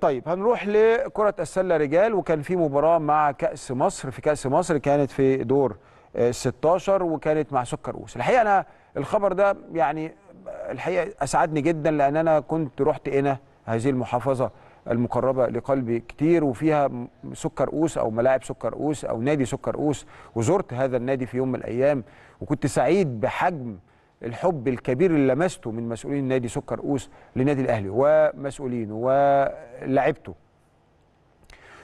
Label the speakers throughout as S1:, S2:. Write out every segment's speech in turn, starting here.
S1: طيب هنروح لكرة السلة رجال وكان في مباراة مع كأس مصر في كأس مصر كانت في دور 16 آه، وكانت مع سكر أوس الحقيقة أنا الخبر ده يعني آه، الحقيقة أسعدني جدا لأن أنا كنت رحت هنا هذه المحافظة المقربة لقلبي كتير وفيها سكر أوس أو ملاعب سكر أوس أو نادي سكر أوس وزرت هذا النادي في يوم من الأيام وكنت سعيد بحجم الحب الكبير اللي لمسته من مسؤولين نادي سكر اوس لنادي الاهلي ومسؤولينه ولاعيبته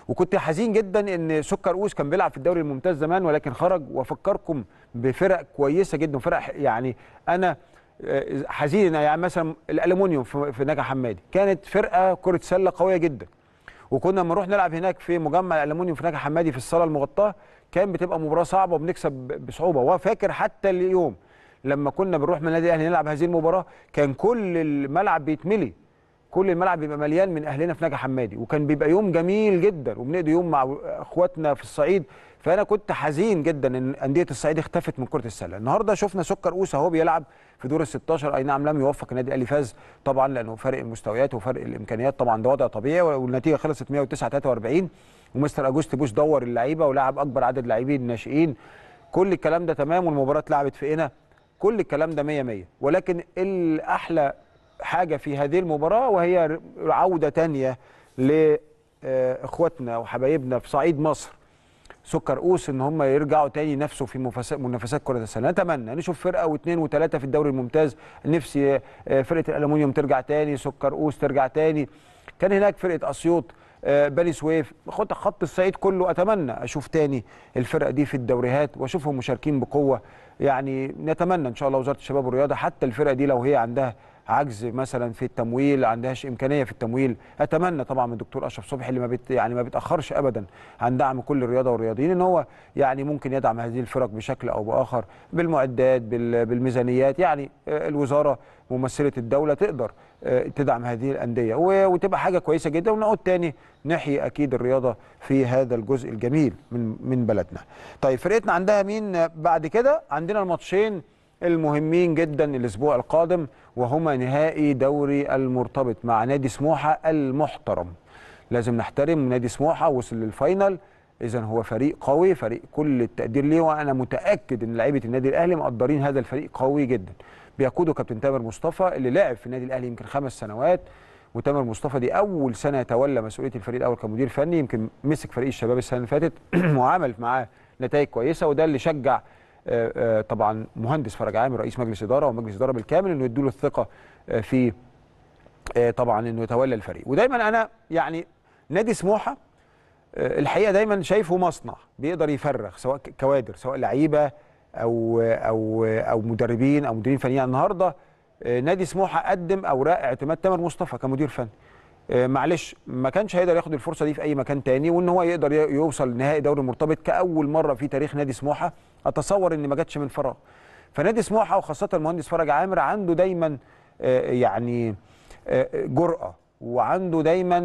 S1: وكنت حزين جدا ان سكر اوس كان بيلعب في الدوري الممتاز زمان ولكن خرج وافكركم بفرق كويسه جدا فرق يعني انا آه، حزين يعني مثلا الالومنيوم في نجا حمادي كانت فرقه كره سله قويه جدا وكنا لما نروح نلعب هناك في مجمع الالومنيوم في نجا حمادي في الصاله المغطاه كان بتبقى مباراه صعبه وبنكسب بصعوبه وفاكر حتى اليوم لما كنا بنروح من النادي الاهلي نلعب هذه المباراه كان كل الملعب بيتملي كل الملعب بيبقى مليان من اهلنا في نجا حمادي وكان بيبقى يوم جميل جدا وبنقضي يوم مع اخواتنا في الصعيد فانا كنت حزين جدا ان انديه الصعيد اختفت من كره السله النهارده شفنا سكر اوسه هو بيلعب في دور ال 16 اي نعم لم يوفق النادي الاهلي فاز طبعا لانه فرق المستويات وفرق الامكانيات طبعا ده وضع طبيعي والنتيجه خلصت 109 43 ومستر اجوست بوش دور اللعيبه ولعب اكبر عدد لاعبين ناشئين كل الكلام ده تمام والمباراه اتلعبت في قنا كل الكلام ده 100 100 ولكن الاحلى حاجه في هذه المباراه وهي عوده تانية لاخواتنا آه، وحبايبنا في صعيد مصر سكر قوس ان هم يرجعوا تاني نفسه في منافسات كره السله نتمنى نشوف فرقه واثنين وثلاثه في الدوري الممتاز نفسي آه، فرقه الالومنيوم ترجع تاني سكر قوس ترجع تاني كان هناك فرقه اسيوط آه، بني سويف خد خط الصعيد كله اتمنى اشوف تاني الفرق دي في الدوريات واشوفهم مشاركين بقوه يعني نتمنى ان شاء الله وزاره الشباب والرياضه حتى الفرقه دي لو هي عندها عجز مثلا في التمويل عندهاش امكانيه في التمويل اتمنى طبعا من الدكتور اشرف صبحي اللي ما بت يعني ما بيتاخرش ابدا عن دعم كل الرياضه والرياضيين ان هو يعني ممكن يدعم هذه الفرق بشكل او باخر بالمعدات بالميزانيات يعني آه، الوزاره ممثله الدوله تقدر آه، تدعم هذه الانديه وتبقى حاجه كويسه جدا ونقعد تاني نحيي اكيد الرياضه في هذا الجزء الجميل من من بلدنا. طيب فرقتنا عندها مين بعد كده؟ عندنا الماتشين المهمين جدا الأسبوع القادم وهما نهائي دوري المرتبط مع نادي سموحة المحترم لازم نحترم نادي سموحة وصل للفاينل إذا هو فريق قوي فريق كل التقدير ليه وأنا متأكد إن لعيبة النادي الأهلي مقدرين هذا الفريق قوي جدا بيقوده كابتن تامر مصطفى اللي لعب في النادي الأهلي يمكن خمس سنوات وتامر مصطفى دي اول سنه يتولى مسؤوليه الفريق الاول كمدير فني يمكن مسك فريق الشباب السنه اللي فاتت وعمل معاه نتائج كويسه وده اللي شجع آه، آه، طبعا مهندس فرج عامر رئيس مجلس اداره ومجلس اداره بالكامل انه يدوا له الثقه آه، في طبعا انه يتولى الفريق ودايما انا يعني نادي سموحه الحقيقه دايما شايفه مصنع بيقدر يفرغ سواء كوادر سواء لعيبه او او او مدربين او مديرين فنيين النهارده نادي سموحه قدم اوراق اعتماد تامر مصطفى كمدير فني آه، معلش ما كانش هيقدر ياخد الفرصه دي في اي مكان تاني وان هو يقدر يوصل نهائي دوري مرتبط كاول مره في تاريخ نادي سموحه اتصور ان ما جاتش من فراغ فنادي سموحه وخاصه المهندس فرج عامر عنده دايما آه، يعني آه، جرأه وعنده دايما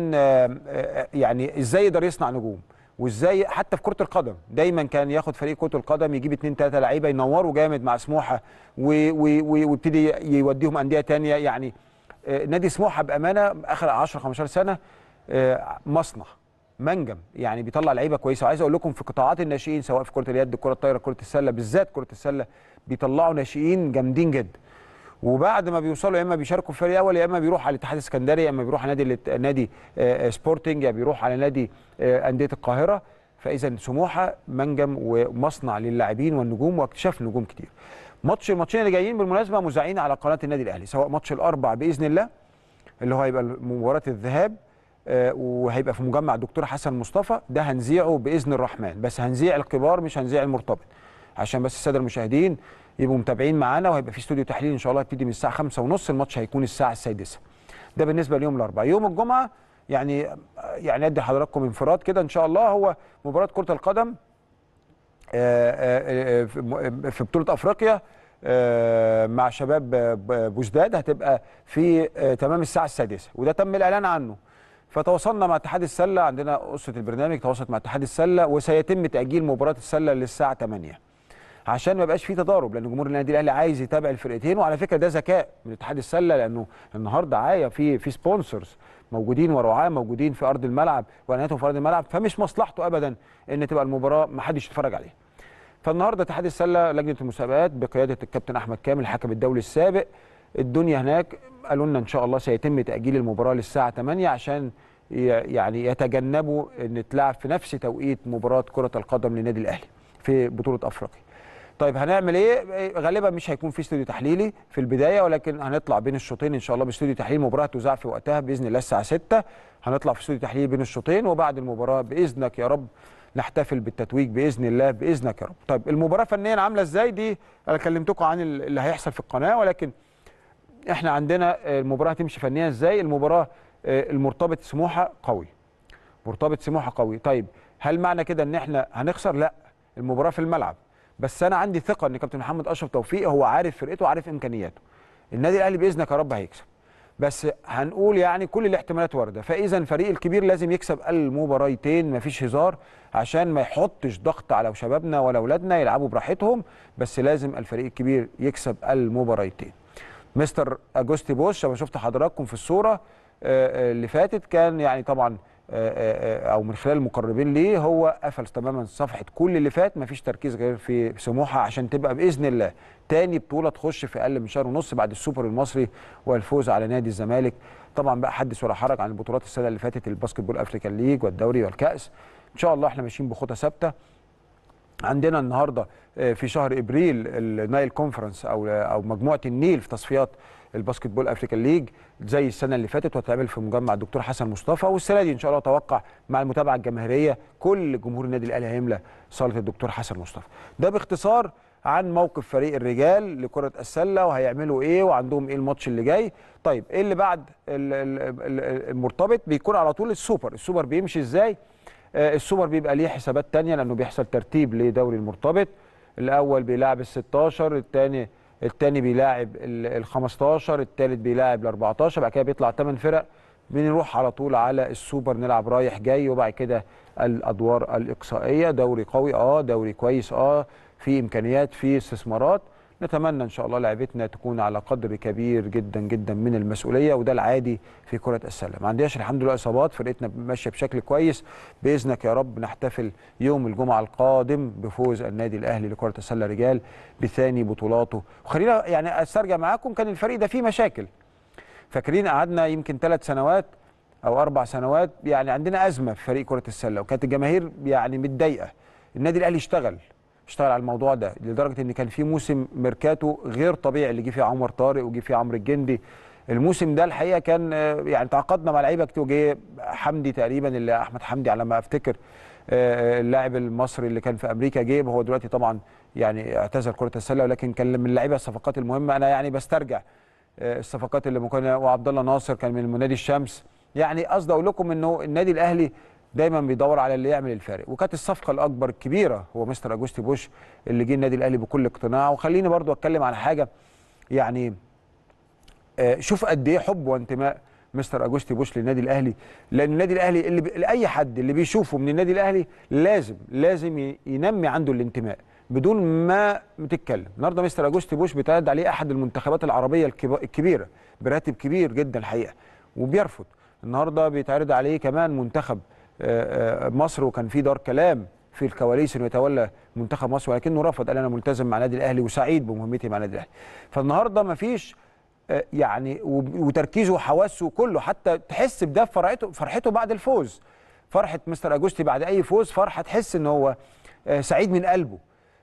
S1: يعني ازاي يقدر يصنع نجوم وازاي حتى في كره القدم دايما كان ياخد فريق كره القدم يجيب اثنين ثلاثه لعيبه ينوروا جامد مع سموحه ويبتدي يوديهم انديه ثانيه يعني آه، نادي سموحه بامانه اخر 10 15 سنه آه، مصنع منجم يعني بيطلع لعيبه كويسه وعايز اقول لكم في قطاعات الناشئين سواء في كره اليد الكره الطايره كره السله بالذات كره السله بيطلعوا ناشئين جامدين جدا وبعد ما بيوصلوا يا اما بيشاركوا في الفريق الاول يا اما بيروح على الاتحاد الاسكندري يا اما بيروح على نادي نادي آه، سبورتنج يا بيروح على نادي انديه القاهره فاذا سموحه منجم ومصنع للاعبين والنجوم واكتشاف نجوم كتير ماتش الماتشين اللي جايين بالمناسبه مذيعين على قناه النادي الاهلي سواء ماتش الاربع باذن الله اللي هو هيبقى مباراه الذهاب آه، وهيبقى في مجمع الدكتور حسن مصطفى ده هنذيعه باذن الرحمن بس هنذيع الكبار مش هنذيع المرتبط عشان بس الساده المشاهدين يبقوا متابعين معانا وهيبقى في استوديو تحليل ان شاء الله هيبتدي من الساعه 5 ونص الماتش هيكون الساعه السادسة ده بالنسبه ليوم الاربعاء يوم الجمعه يعني يعني ادي حضراتكم انفراد كده ان شاء الله هو مباراه كره القدم آه، آه، آه، في بطوله افريقيا مع شباب بوزداد هتبقى في تمام الساعه السادسه وده تم الاعلان عنه فتواصلنا مع اتحاد السله عندنا قصه البرنامج تواصلت مع اتحاد السله وسيتم تاجيل مباراه السله للساعه 8 عشان ما يبقاش في تضارب لان جمهور النادي الاهلي عايز يتابع الفرقتين وعلى فكره ده ذكاء من اتحاد السله لانه النهارده عايه في في سبونسرز موجودين ورعاه موجودين في ارض الملعب واعلاناتهم في ارض الملعب فمش مصلحته ابدا ان تبقى المباراه ما حدش يتفرج عليها فالنهارده اتحاد السله لجنه المسابقات بقياده الكابتن احمد كامل الحكم الدولي السابق الدنيا هناك قالوا لنا ان شاء الله سيتم تاجيل المباراه للساعه 8 عشان يعني يتجنبوا ان تلعب في نفس توقيت مباراه كره القدم للنادي الاهلي في بطوله افريقيا طيب هنعمل ايه غالبا مش هيكون في استوديو تحليلي في البدايه ولكن هنطلع بين الشوطين ان شاء الله باستوديو تحليل مباراه تذاع في وقتها باذن الله الساعه 6 هنطلع في استوديو تحليل بين الشوطين وبعد المباراه باذنك يا رب نحتفل بالتتويج باذن الله باذنك يا رب طيب المباراه فنيا عامله ازاي دي انا كلمتكم عن اللي هيحصل في القناه ولكن احنا عندنا المباراه هتمشي فنيا ازاي المباراه آه، المرتبط سموحه قوي مرتبط سموحه قوي طيب هل معنى كده ان احنا هنخسر لا المباراه في الملعب بس انا عندي ثقه ان كابتن محمد اشرف توفيق هو عارف فرقته وعارف امكانياته النادي الاهلي باذنك يا رب هيكسب بس هنقول يعني كل الاحتمالات وارده فاذا الفريق الكبير لازم يكسب المباريتين مفيش هزار عشان ما يحطش ضغط على شبابنا ولا اولادنا يلعبوا براحتهم بس لازم الفريق الكبير يكسب المباريتين مستر اجوستي بوش انا شفت حضراتكم في الصوره آه، آه، اللي فاتت كان يعني طبعا آه، آه، آه، او من خلال المقربين ليه هو قفل تماما صفحه كل اللي فات مفيش تركيز غير في سموحه عشان تبقى باذن الله تاني بطوله تخش في اقل من شهر ونص بعد السوبر المصري والفوز على نادي الزمالك طبعا بقى حدث ولا حرج عن البطولات السنه اللي فاتت الباسكت بول افريكان ليج والدوري والكاس ان شاء الله احنا ماشيين بخطى ثابته عندنا النهارده في شهر ابريل النايل كونفرنس او او مجموعه النيل في تصفيات الباسكت بول افريكان ليج زي السنه اللي فاتت وهتتعمل في مجمع الدكتور حسن مصطفى والسنه دي ان شاء الله اتوقع مع المتابعه الجماهيريه كل جمهور النادي الاهلي هيملى صاله الدكتور حسن مصطفى ده باختصار عن موقف فريق الرجال لكره السله وهيعملوا ايه وعندهم ايه الماتش اللي جاي طيب ايه اللي بعد المرتبط بيكون على طول السوبر السوبر بيمشي ازاي آه، السوبر بيبقى ليه حسابات تانية لانه بيحصل ترتيب لدوري المرتبط الاول بيلعب ال 16 الثاني الثاني بيلاعب ال 15 الثالث بيلاعب ال 14 بعد كده بيطلع ثمان فرق بنروح على طول على السوبر نلعب رايح جاي وبعد كده الادوار الاقصائيه دوري قوي اه دوري كويس اه في امكانيات في استثمارات نتمنى ان شاء الله لعبتنا تكون على قدر كبير جدا جدا من المسؤوليه وده العادي في كره السله ما عندناش الحمد لله اصابات فرقتنا ماشيه بشكل كويس باذنك يا رب نحتفل يوم الجمعه القادم بفوز النادي الاهلي لكره السله رجال بثاني بطولاته وخلينا يعني استرجع معاكم كان الفريق ده فيه مشاكل فاكرين قعدنا يمكن ثلاث سنوات او اربع سنوات يعني عندنا ازمه في فريق كره السله وكانت الجماهير يعني متضايقه النادي الاهلي اشتغل اشتغل على الموضوع ده لدرجه ان كان في موسم ميركاتو غير طبيعي اللي جه فيه عمر طارق وجه فيه عمرو الجندي الموسم ده الحقيقه كان آه، يعني تعاقدنا مع لعيبه كتير جه حمدي تقريبا اللي احمد حمدي على ما افتكر آه، آه، اللاعب المصري اللي كان في امريكا جيب هو دلوقتي طبعا يعني اعتزل كره السله ولكن كان من اللعيبه الصفقات المهمه انا يعني بسترجع الصفقات اللي ممكن وعبد الله ناصر كان من نادي الشمس يعني قصدي اقول لكم انه النادي الاهلي دايما بيدور على اللي يعمل الفارق وكانت الصفقه الاكبر الكبيره هو مستر اجوستي بوش اللي جه النادي الاهلي بكل اقتناع وخليني برضو اتكلم على حاجه يعني آه، شوف قد ايه حب وانتماء مستر اجوستي بوش للنادي الاهلي لان النادي الاهلي اللي ب... اي حد اللي بيشوفه من النادي الاهلي لازم لازم ينمي عنده الانتماء بدون ما تتكلم النهارده مستر اجوستي بوش بيتعرض عليه احد المنتخبات العربيه الكبيره براتب كبير جدا الحقيقه وبيرفض النهارده بيتعرض عليه كمان منتخب آه، آه، مصر وكان في دار كلام في الكواليس انه يتولى منتخب مصر ولكنه رفض قال انا ملتزم مع النادي الاهلي وسعيد بمهمتي مع النادي الاهلي فالنهارده مفيش آه، يعني وتركيزه وحواسه كله حتى تحس بده فرحته فرحته بعد الفوز فرحه مستر اجوستي بعد اي فوز فرحه تحس ان هو سعيد من قلبه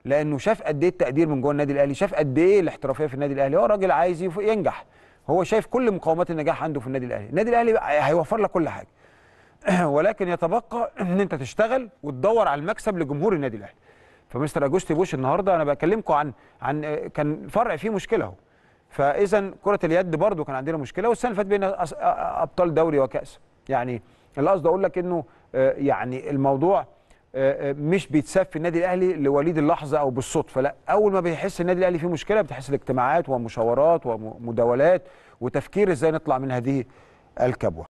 S1: لانه شاف قد ايه التقدير من جوه النادي الاهلي شاف قد ايه الاحترافيه في النادي الاهلي هو راجل عايز ينجح هو شايف كل مقومات النجاح عنده في النادي الاهلي النادي الاهلي هيوفر لك كل حاجه ولكن يتبقى ان انت تشتغل وتدور على المكسب لجمهور النادي الاهلي فمستر اجوستي بوش النهارده انا بكلمكم عن عن كان فرع فيه مشكله اهو فاذا كره اليد برضو كان عندنا مشكله والسنه اللي فاتت بين ابطال دوري وكاس يعني اللي قصدي اقول لك انه آه، يعني الموضوع آه، آه، مش بيتساب في النادي الاهلي لوليد اللحظه او بالصدفه لا اول ما بيحس النادي الاهلي فيه مشكله بتحس الاجتماعات ومشاورات ومداولات وتفكير ازاي نطلع من هذه الكبوه